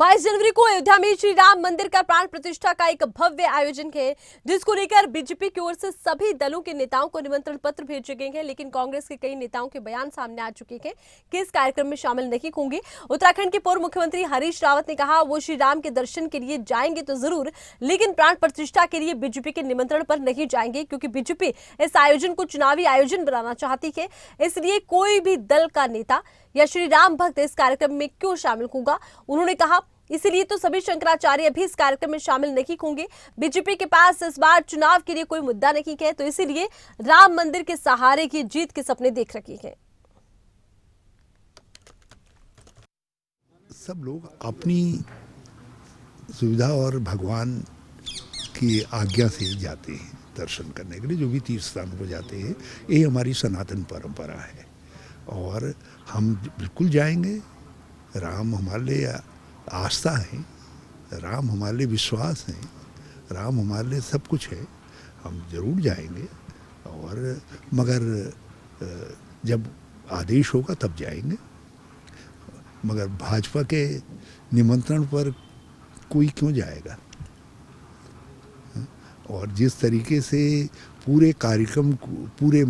22 जनवरी को अयोध्या में श्री राम मंदिर का प्राण प्रतिष्ठा का एक भव्य आयोजन है जिसको लेकर बीजेपी की ओर से सभी दलों के नेताओं को निमंत्रण पत्र भेजे गए हैं लेकिन कांग्रेस के कई नेताओं के बयान सामने आ चुके हैं कि इस कार्यक्रम में शामिल नहीं होंगे उत्तराखंड के पूर्व मुख्यमंत्री हरीश रावत ने कहा वो श्री राम के दर्शन के लिए जाएंगे तो जरूर लेकिन प्राण प्रतिष्ठा के लिए बीजेपी के निमंत्रण पर नहीं जाएंगे क्योंकि बीजेपी इस आयोजन को चुनावी आयोजन बनाना चाहती है इसलिए कोई भी दल का नेता या श्री राम भक्त इस कार्यक्रम में क्यों शामिल होगा उन्होंने कहा इसीलिए तो सभी शंकराचार्य भी इस कार्यक्रम में शामिल नहीं होंगे बीजेपी के पास इस बार चुनाव के लिए कोई मुद्दा नहीं है तो इसीलिए राम मंदिर के सहारे की जीत के सपने देख रखे हैं सब लोग अपनी सुविधा और भगवान की आज्ञा से जाते हैं दर्शन करने के लिए जो भी तीर्थ स्थान को जाते हैं ये हमारी सनातन परंपरा है और हम बिल्कुल जाएंगे राम हमारे लिए आस्था है राम हमारे लिए विश्वास है राम हमारे लिए सब कुछ है हम जरूर जाएंगे और मगर जब आदेश होगा तब जाएंगे मगर भाजपा के निमंत्रण पर कोई क्यों जाएगा और जिस तरीके से पूरे कार्यक्रम पूरे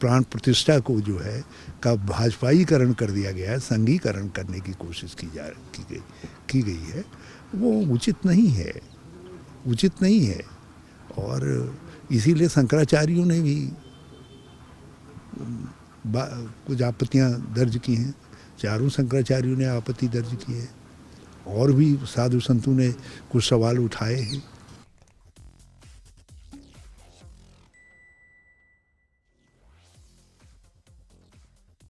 प्राण प्रतिष्ठा को जो है का भाजपाईकरण कर दिया गया है संघीकरण करने की कोशिश की जा की गई की गई है वो उचित नहीं है उचित नहीं है और इसीलिए शंकराचार्यों ने भी कुछ आपत्तियां दर्ज की हैं चारों शंकराचार्यों ने आपत्ति दर्ज की है और भी साधु संतों ने कुछ सवाल उठाए हैं